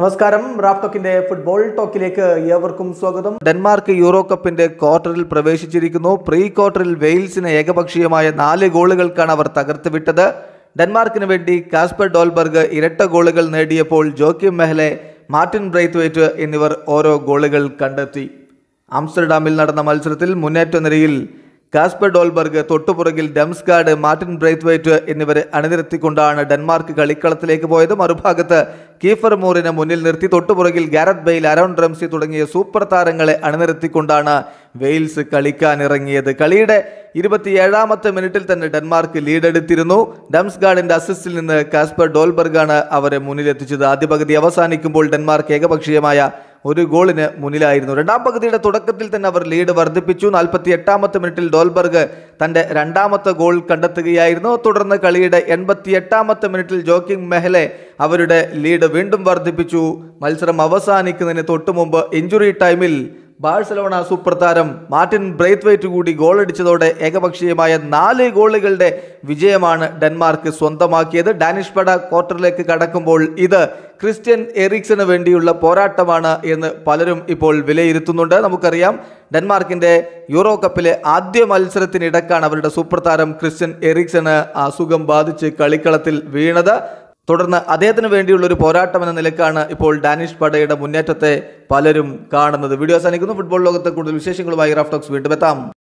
നമസ്കാരം റാഫ്ടോക്കിന്റെ ഫുട്ബോൾ ടോക്കിലേക്ക് ഏവർക്കും സ്വാഗതം ഡെൻമാർക്ക് യൂറോ കപ്പിന്റെ ക്വാർട്ടറിൽ പ്രവേശിച്ചിരിക്കുന്നു പ്രീ ക്വാർട്ടറിൽ വെയിൽസിന് ഏകപക്ഷീയമായ നാല് ഗോളുകൾക്കാണ് അവർ തകർത്തുവിട്ടത് ഡെൻമാർക്കിന് വേണ്ടി കാസ്പർ ഡോൾബർഗ് ഇരട്ട ഗോളുകൾ നേടിയപ്പോൾ ജോക്കിം മെഹ്ലെ മാർട്ടിൻ ബ്രൈത്ത്വേറ്റ് എന്നിവർ ഓരോ ഗോളുകൾ കണ്ടെത്തി ആംസ്റ്റർഡാമിൽ നടന്ന മത്സരത്തിൽ മുന്നേറ്റ നിരയിൽ കാസ്പർ ഡോൾബർഗ് തൊട്ടുപുറകിൽ ഡംസ്ഗാർഡ് മാർട്ടിൻ ബ്രെയ്ത്വൈറ്റ് എന്നിവരെ അണിനിരത്തിക്കൊണ്ടാണ് ഡെൻമാർക്ക് കളിക്കളത്തിലേക്ക് പോയത് മറുഭാഗത്ത് കീഫർ മൂറിനെ മുന്നിൽ നിർത്തി തൊട്ടുപുറകിൽ ഗാരത് ബെയിൽ അരോൺ റംസി തുടങ്ങിയ സൂപ്പർ താരങ്ങളെ അണിനിരത്തിക്കൊണ്ടാണ് വെയിൽസ് കളിക്കാനിറങ്ങിയത് കളിയുടെ ഇരുപത്തിയേഴാമത്തെ മിനിറ്റിൽ തന്നെ ഡെൻമാർക്ക് ലീഡെടുത്തിരുന്നു ഡംസ്ഗാർഡിന്റെ അസിസ്റ്റിൽ നിന്ന് കാസ്പർ ഡോൾബർഗാണ് അവരെ മുന്നിലെത്തിച്ചത് ആദ്യപകുതി അവസാനിക്കുമ്പോൾ ഡെൻമാർക്ക് ഏകപക്ഷീയമായ ഒരു ഗോളിന് മുന്നിലായിരുന്നു രണ്ടാം പകുതിയുടെ തുടക്കത്തിൽ തന്നെ അവർ ലീഡ് വർദ്ധിപ്പിച്ചു നാൽപ്പത്തി എട്ടാമത്തെ മിനിറ്റിൽ ഡോൽബർഗ് തൻ്റെ രണ്ടാമത്തെ ഗോൾ കണ്ടെത്തുകയായിരുന്നു തുടർന്ന് കളിയുടെ എൺപത്തി എട്ടാമത്തെ മിനിറ്റിൽ ജോക്കിംഗ് മെഹലെ അവരുടെ ലീഡ് വീണ്ടും വർദ്ധിപ്പിച്ചു മത്സരം അവസാനിക്കുന്നതിന് തൊട്ടുമുമ്പ് ഇഞ്ചുറി ടൈമിൽ ബാഴ്സലോണ സൂപ്പർ താരം മാർട്ടിൻ ബ്രെയ്ത്വൈറ്റ് കൂടി ഗോളടിച്ചതോടെ ഏകപക്ഷീയമായ നാല് ഗോളുകളുടെ വിജയമാണ് ഡെൻമാർക്ക് സ്വന്തമാക്കിയത് ഡാനിഷ് പട ക്വാർട്ടറിലേക്ക് കടക്കുമ്പോൾ ഇത് ക്രിസ്ത്യൻ എറിക്സിന് വേണ്ടിയുള്ള പോരാട്ടമാണ് എന്ന് പലരും ഇപ്പോൾ വിലയിരുത്തുന്നുണ്ട് നമുക്കറിയാം ഡെൻമാർക്കിന്റെ യൂറോ കപ്പിലെ ആദ്യ മത്സരത്തിനിടക്കാണ് അവരുടെ സൂപ്പർ താരം ക്രിസ്ത്യൻ എറിക്സിന് അസുഖം ബാധിച്ച് കളിക്കളത്തിൽ വീണത് തുടർന്ന് അദ്ദേഹത്തിന് വേണ്ടിയുള്ള ഒരു പോരാട്ടം എന്ന നിലക്കാണ് ഇപ്പോൾ ഡാനിഷ് പടയുടെ മുന്നേറ്റത്തെ പലരും കാണുന്നത് വീഡിയോ അവസാനിക്കുന്നു ഫുട്ബോൾ ലോകത്തെ കൂടുതൽ വിശേഷങ്ങളുമായി റാഫ്റ്റോക്സ് ടോക്സ് വീണ്ടും എത്താം